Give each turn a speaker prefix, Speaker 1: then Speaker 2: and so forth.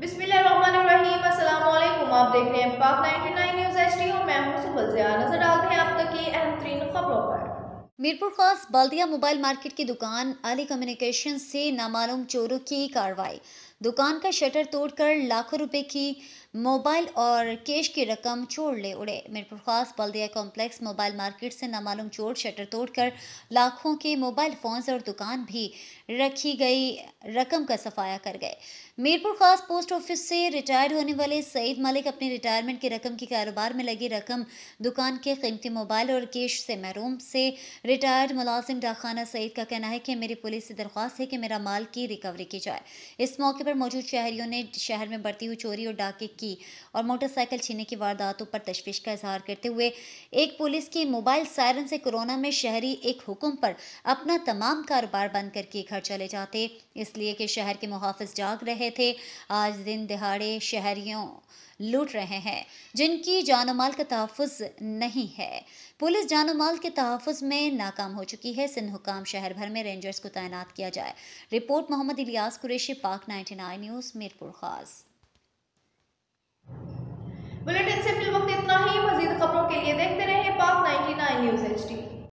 Speaker 1: बिस्मिल्लाम आप देख रहे हैं पाक 99 न्यूज़ एचडी और मैं हूं सुबल नजर डालते हैं आप तक की अहम तरीन खबरों पर मीरपुर खास बल्दिया मोबाइल मार्केट की दुकान अली कम्युनिकेशन से नामालूम चोरों की कार्रवाई दुकान का शटर तोड़कर लाखों रुपए की मोबाइल और कैश की रकम चोर ले उड़े मीरपुर खास बल्दिया कॉम्प्लेक्स मोबाइल मार्केट से नामालूम चोर शटर तोड़कर लाखों के मोबाइल फोन्स और दुकान भी रखी गई रकम का सफाया कर गए मीरपुर खास पोस्ट ऑफिस से रिटायर्ड होने वाले सईद मलिक अपने रिटायरमेंट की रकम की कारोबार में लगी रकम दुकान के कीमती मोबाइल और कैश से महरूम से रिटायर्ड मुलाजिम डाखाना सईद का कहना है कि मेरी पुलिस से दरख्वास्त है कि मेरा माल की रिकवरी की जाए इस मौके पर पर मौजूद शहरियों ने शहर में बढ़ती हुई चोरी और डाके की और मोटरसाइकिल छीने की वारदातों पर तशवीश का इजहार करते हुए एक पुलिस की मोबाइल सायरन से कोरोना में शहरी एक हुक्म पर अपना तमाम कारोबार बंद करके घर चले जाते इसलिए कि शहर के मुहाफ़ जाग रहे थे आज दिन दिहाड़े शहरियों लूट रहे हैं जिनकी जानो माल का तहफ़ नहीं है पुलिस जानो माल के तहफ़ में नाकाम हो चुकी है सिंध हुकाम शहर भर में रेंजर्स को तैनात किया जाए रिपोर्ट मोहम्मद इलियास कुरेशी पाक नाइनटी 9 News Mirpur Khas